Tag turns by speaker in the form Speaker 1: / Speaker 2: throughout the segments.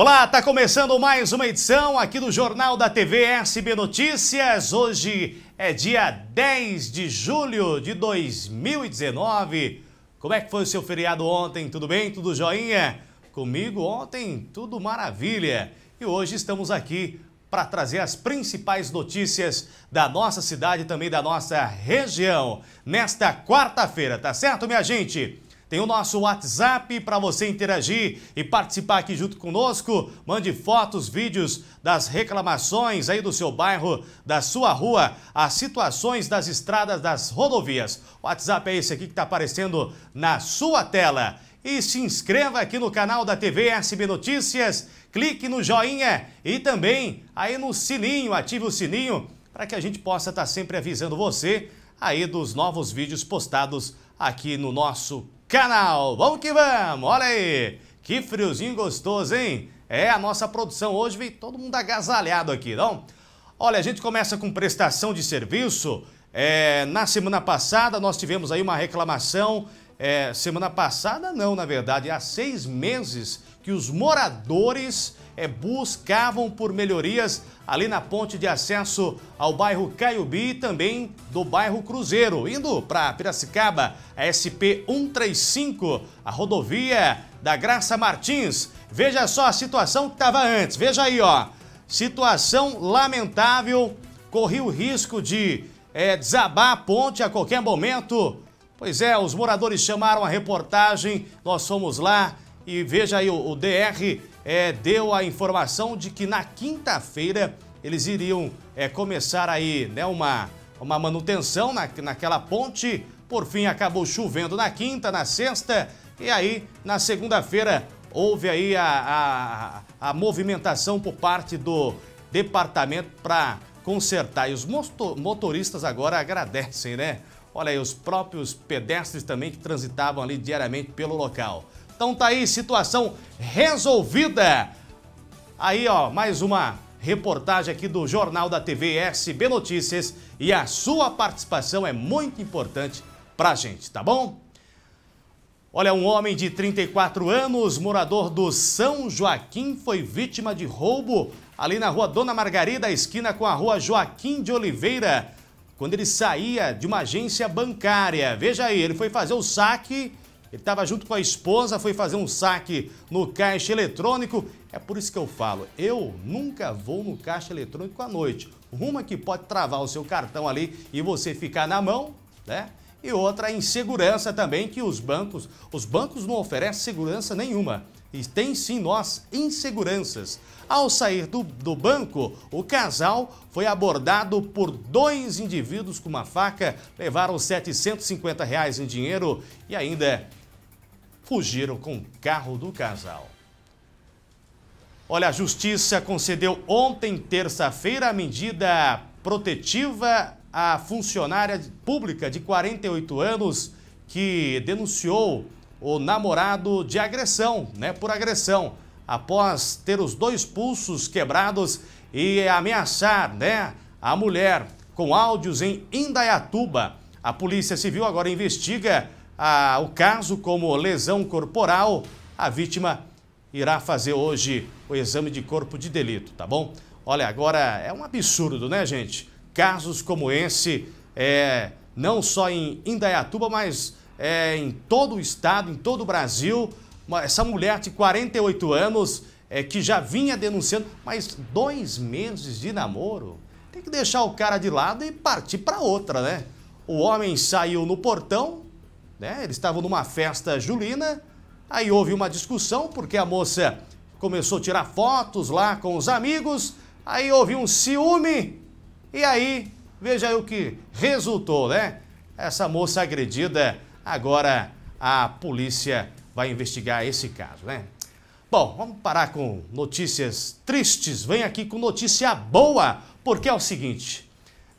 Speaker 1: Olá, está começando mais uma edição aqui do Jornal da TV SB Notícias. Hoje é dia 10 de julho de 2019. Como é que foi o seu feriado ontem? Tudo bem? Tudo joinha? Comigo ontem, tudo maravilha. E hoje estamos aqui para trazer as principais notícias da nossa cidade e também da nossa região. Nesta quarta-feira, tá certo, minha gente? Tem o nosso WhatsApp para você interagir e participar aqui junto conosco. Mande fotos, vídeos das reclamações aí do seu bairro, da sua rua, as situações das estradas, das rodovias. O WhatsApp é esse aqui que está aparecendo na sua tela. E se inscreva aqui no canal da TV SB Notícias, clique no joinha e também aí no sininho, ative o sininho para que a gente possa estar tá sempre avisando você aí dos novos vídeos postados aqui no nosso canal. Vamos que vamos, olha aí. Que friozinho gostoso, hein? É, a nossa produção hoje vem todo mundo agasalhado aqui, não? Olha, a gente começa com prestação de serviço. É, na semana passada nós tivemos aí uma reclamação. É, semana passada não, na verdade, há seis meses que os moradores é, buscavam por melhorias ali na ponte de acesso ao bairro Caiubi e também do bairro Cruzeiro. Indo para Piracicaba, a SP 135, a rodovia da Graça Martins. Veja só a situação que estava antes. Veja aí, ó. Situação lamentável, Corri o risco de é, desabar a ponte a qualquer momento. Pois é, os moradores chamaram a reportagem, nós fomos lá e veja aí o, o DR é, deu a informação de que na quinta-feira eles iriam é, começar aí né, uma, uma manutenção na, naquela ponte. Por fim, acabou chovendo na quinta, na sexta e aí na segunda-feira houve aí a, a, a, movimentação por parte do departamento para consertar. E os motoristas agora agradecem, né? Olha aí, os próprios pedestres também que transitavam ali diariamente pelo local. Então tá aí, situação resolvida. Aí, ó, mais uma reportagem aqui do Jornal da TV SB Notícias e a sua participação é muito importante pra gente, tá bom? Olha, um homem de 34 anos, morador do São Joaquim, foi vítima de roubo ali na rua Dona Margarida, esquina com a rua Joaquim de Oliveira, quando ele saía de uma agência bancária. Veja aí, ele foi fazer o saque ele estava junto com a esposa, foi fazer um saque no caixa eletrônico. É por isso que eu falo, eu nunca vou no caixa eletrônico à noite. Uma que pode travar o seu cartão ali e você ficar na mão, né? E outra a insegurança também que os bancos, os bancos não oferecem segurança nenhuma. E tem sim nós inseguranças. Ao sair do, do banco, o casal foi abordado por dois indivíduos com uma faca, levaram 750 reais em dinheiro e ainda fugiram com o carro do casal. Olha, a justiça concedeu ontem, terça-feira, a medida protetiva à funcionária pública de 48 anos que denunciou o namorado de agressão, né, por agressão, após ter os dois pulsos quebrados e ameaçar, né, a mulher com áudios em Indaiatuba. A Polícia Civil agora investiga a, ah, o caso como lesão corporal, a vítima irá fazer hoje o exame de corpo de delito, tá bom? Olha, agora é um absurdo, né, gente? Casos como esse, é, não só em Indaiatuba, mas é, em todo o estado, em todo o Brasil. essa mulher de 48 anos, é, que já vinha denunciando, mas dois meses de namoro. Tem que deixar o cara de lado e partir para outra, né? O homem saiu no portão, né? Eles estavam numa festa julina, aí houve uma discussão, porque a moça começou a tirar fotos lá com os amigos, aí houve um ciúme, e aí, veja aí o que resultou, né? Essa moça agredida, agora a polícia vai investigar esse caso, né? Bom, vamos parar com notícias tristes. Vem aqui com notícia boa, porque é o seguinte: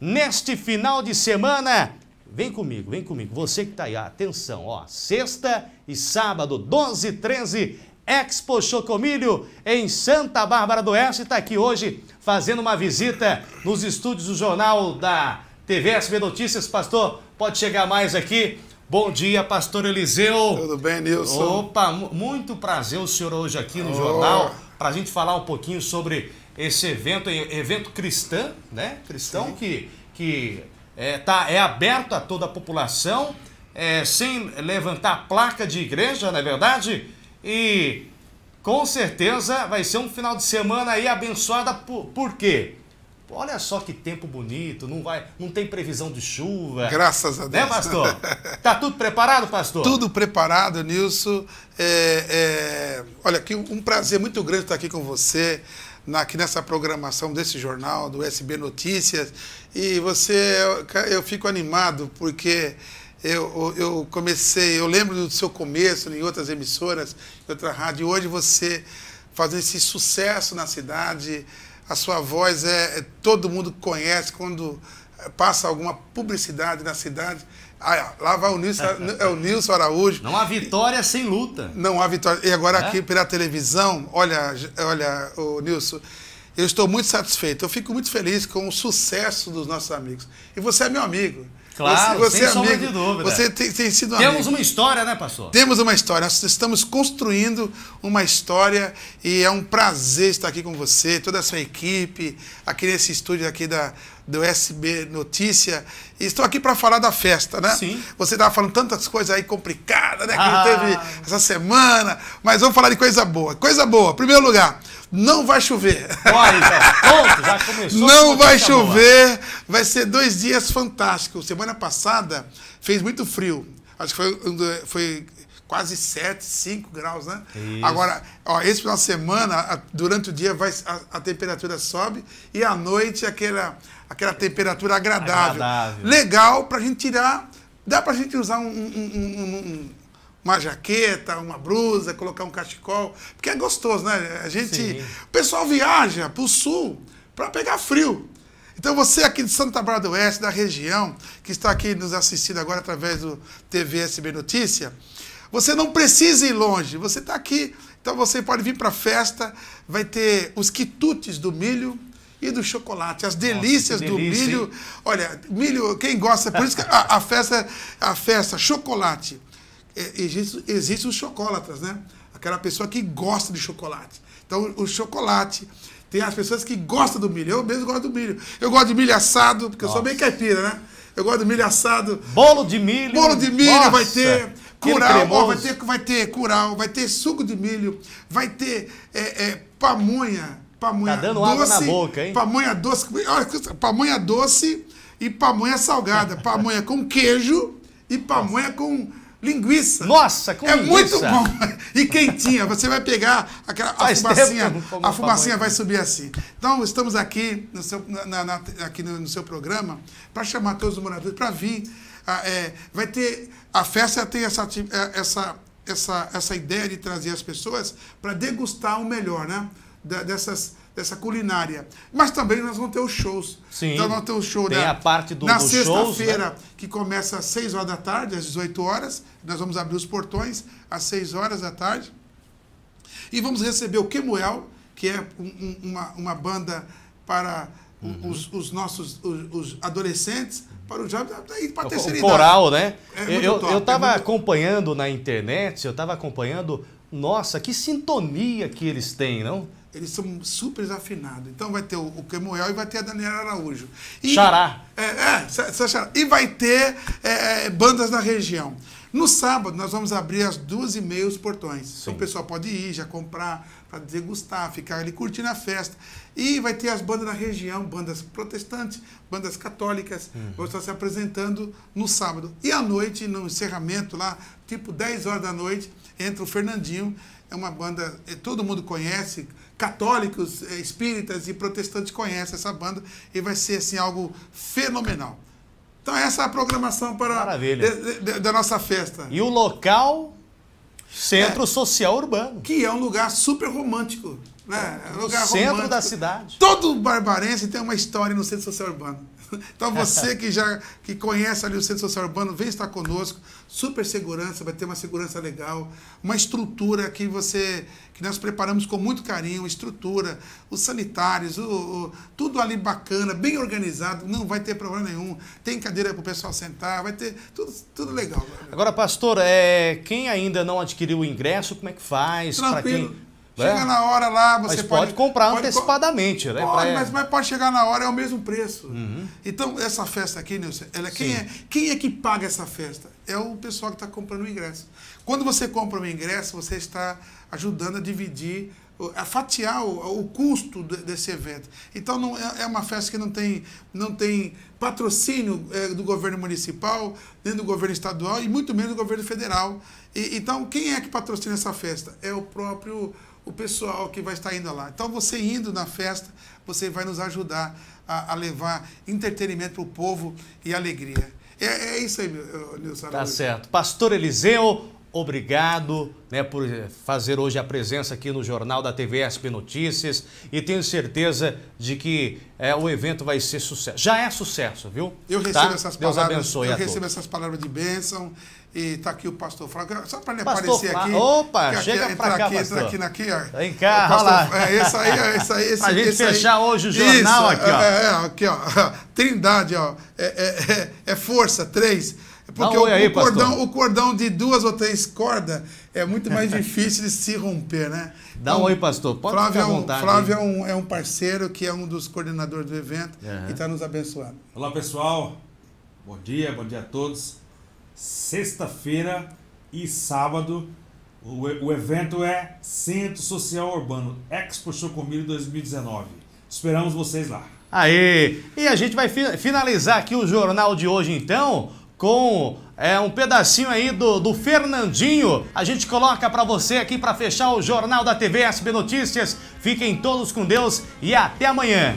Speaker 1: neste final de semana, Vem comigo, vem comigo. Você que está aí, atenção, ó. Sexta e sábado, 12 e 13, Expo Chocomilho em Santa Bárbara do Oeste. Está aqui hoje fazendo uma visita nos estúdios do Jornal da TV SB Notícias. Pastor, pode chegar mais aqui. Bom dia, pastor
Speaker 2: Eliseu. Tudo bem, Nilson?
Speaker 1: Opa, muito prazer o senhor hoje aqui no oh. jornal para a gente falar um pouquinho sobre esse evento, evento cristão, né? Cristão Sim. que, que é, tá, é aberto a toda a população, é, sem levantar placa de igreja, na é verdade? E com certeza vai ser um final de semana aí abençoada por, por quê? Olha só que tempo bonito, não
Speaker 2: vai, não tem previsão de chuva. Graças a né, Deus. Né, pastor? Tá tudo preparado, pastor? Tudo preparado, Nilson. É, é... olha, que um prazer muito grande estar aqui com você na, aqui nessa programação desse jornal, do SB Notícias. E você, eu, eu fico animado porque eu, eu comecei, eu lembro do seu começo em outras emissoras, em outra rádio, e hoje você fazendo esse sucesso na cidade, a sua voz é, é todo mundo conhece quando passa alguma publicidade na cidade ah, é. lá vai o Nilson, é o Nilson Araújo. Não há vitória sem luta. Não há vitória. E agora é? aqui pela televisão, olha, olha, o Nilson, eu estou muito satisfeito. Eu fico muito feliz com o sucesso dos nossos amigos. E você é meu amigo. Claro, você, você sem é amigo, de dúvida. Você tem, tem sido Temos amigo. uma
Speaker 1: história, né, pastor? Temos
Speaker 2: uma história. Nós estamos construindo uma história e é um prazer estar aqui com você, toda a sua equipe, aqui nesse estúdio aqui da do SB Notícia. E estou aqui para falar da festa, né? Sim. Você estava falando tantas coisas aí complicadas, né? Que ah. teve essa semana. Mas vamos falar de coisa boa. Coisa boa. Primeiro lugar, não vai chover. Olha, já, então,
Speaker 1: já começou. Não vai chover.
Speaker 2: Vai ser dois dias fantásticos. Semana passada fez muito frio. Acho que foi, foi quase 7, 5 graus, né? Isso. Agora, ó, esse final de semana, a, durante o dia vai, a, a, temperatura sobe e à noite aquela, aquela temperatura agradável. agradável. Legal para a gente tirar. Dá para a gente usar um, um, um, uma jaqueta, uma blusa, colocar um cachecol, porque é gostoso, né? A gente, Sim. o pessoal viaja para o sul para pegar frio. Então você aqui de Santa Bárbara do Oeste, da região, que está aqui nos assistindo agora através do TVSB Notícia, você não precisa ir longe, você está aqui. Então você pode vir para a festa, vai ter os quitutes do milho, e do chocolate, as delícias Nossa, delícia, do milho. Hein? Olha, milho, quem gosta, por isso que a, a festa, a festa, chocolate. É, Existem existe os chocólatas, né? Aquela pessoa que gosta de chocolate. Então, o chocolate. Tem as pessoas que gostam do milho. Eu mesmo gosto do milho. Eu gosto de milho assado, porque Nossa. eu sou bem caipira, né? Eu gosto de milho assado. Bolo de milho. Bolo de milho Nossa. vai ter. Curau, ó, vai, ter, vai ter curau, vai ter suco de milho, vai ter é, é, pamonha. Pamonha tá dando doce, água na boca, hein? Pamonha doce. Pamonha doce e pamonha salgada. Pamonha com queijo e pamonha com linguiça. Nossa, com é linguiça. É muito bom. E quentinha. Você vai pegar aquela a fumacinha. A fumacinha vai subir assim. Então, estamos aqui no seu, na, na, aqui no, no seu programa para chamar todos os moradores para vir a, ah, é, vai ter a festa tem essa, é, essa, essa, essa ideia de trazer as pessoas para degustar o melhor, né? Da, dessas dessa culinária. Mas também nós vamos ter os shows. Sim. Então nós vamos ter o show tem da, a parte do, na né? sexta-feira, né? que começa às 6 horas da tarde, às 18 horas. Nós vamos abrir os portões às 6 horas da tarde. E vamos receber o Quemuel, que é um, uma, uma banda para uhum. os, os, nossos os, os adolescentes para o e para terceira o coral, idade. né? É eu, estava é muito...
Speaker 1: acompanhando na internet, eu estava acompanhando, nossa, que sintonia que eles têm, não?
Speaker 2: Eles são super desafinados. Então vai ter o, o Kemuel e vai ter a Daniela Araújo. E, xará. É, é, xará. E vai ter é, é bandas da região. No sábado, nós vamos abrir às duas e meia os portões. Então, Sim. o pessoal pode ir, já comprar para degustar, ficar ali curtindo a festa. E vai ter as bandas da região, bandas protestantes, bandas católicas, uhum. vão estar se apresentando no sábado. E à noite, no encerramento lá, tipo 10 horas da noite, entra o Fernandinho, é uma banda, eh, todo mundo conhece, católicos, eh, espíritas e protestantes conhecem essa banda, e vai ser assim algo fenomenal. Então essa é a programação para da nossa festa. E o local Centro é, Social Urbano. Que é um lugar super romântico. Né? É lugar centro romântico. da cidade. Todo barbarense tem uma história no centro social urbano. Então você que já que conhece ali o Centro Social Urbano, vem estar conosco. Super segurança, vai ter uma segurança legal, uma estrutura que você que nós preparamos com muito carinho, estrutura, os sanitários, o, o tudo ali bacana, bem organizado, não vai ter problema nenhum. Tem cadeira para o pessoal sentar, vai ter tudo, tudo legal.
Speaker 1: Agora, pastor, é, quem ainda não adquiriu o ingresso, como é que faz? Tranquilo.
Speaker 2: Né? Chega na hora lá, você mas pode, pode comprar pode,
Speaker 1: antecipadamente, pode, né? Pode, mas,
Speaker 2: mas, pode chegar na hora, é o mesmo preço. Uhum. Então, essa festa aqui, Nilson, ela, é quem, é, quem é que paga essa festa? É o pessoal que está comprando o ingresso. Quando você compra o ingresso, você está ajudando a dividir a fatiar o, o custo desse evento. Então não é, é, uma festa que não tem, não tem patrocínio é, do governo municipal, nem do governo estadual e muito menos do governo federal. E, então quem é que patrocina essa festa? É o próprio o pessoal que vai estar indo lá. Então, você indo na festa, você vai nos ajudar a, a levar entretenimento para o povo e alegria. É, é, isso aí, Nilson. Tá certo.
Speaker 1: Pastor Eliseu, obrigado né, por eh, fazer hoje a presença aqui no Jornal da TV SP Notícias e tenho certeza de que é, o evento vai ser sucesso. Já é sucesso, viu?
Speaker 2: Eu tá? recebo tá? essas Deus Abençoe eu recebo todos. essas palavras de bênção e está aqui o pastor Flávio. Só para ele pastor aparecer aqui. Opa, aqui, chega para cá, aqui, pastor. Entra aqui, aqui, Vem cá, pastor, lá. É, essa aí, essa aí. Esse, a gente fechar aí. hoje o jornal Isso, aqui, ó. É, é, é aqui, ó. Trindade, ó. É, é, é, é força, três é porque o, aí, o, cordão, o cordão de duas ou três cordas é muito mais difícil de se romper, né? Dá então, um oi, pastor. Pode Flávio, ficar à é vontade. Flávio é um, é um parceiro que é um dos coordenadores do evento uhum. e está nos abençoando.
Speaker 1: Olá, pessoal. Bom dia, bom dia a todos. Sexta-feira e sábado, o, o evento é Centro Social Urbano, Expo Chocomilho 2019. Esperamos vocês lá. Aí, e a gente vai fi finalizar aqui o jornal de hoje então com é, um pedacinho aí do, do Fernandinho. A gente coloca para você aqui para fechar o Jornal da TV SB Notícias. Fiquem todos com Deus e até amanhã.